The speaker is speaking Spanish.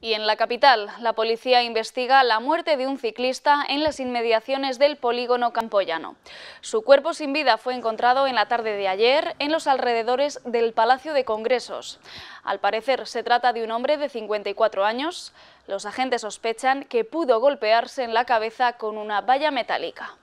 Y en la capital, la policía investiga la muerte de un ciclista en las inmediaciones del polígono Campoyano. Su cuerpo sin vida fue encontrado en la tarde de ayer en los alrededores del Palacio de Congresos. Al parecer se trata de un hombre de 54 años. Los agentes sospechan que pudo golpearse en la cabeza con una valla metálica.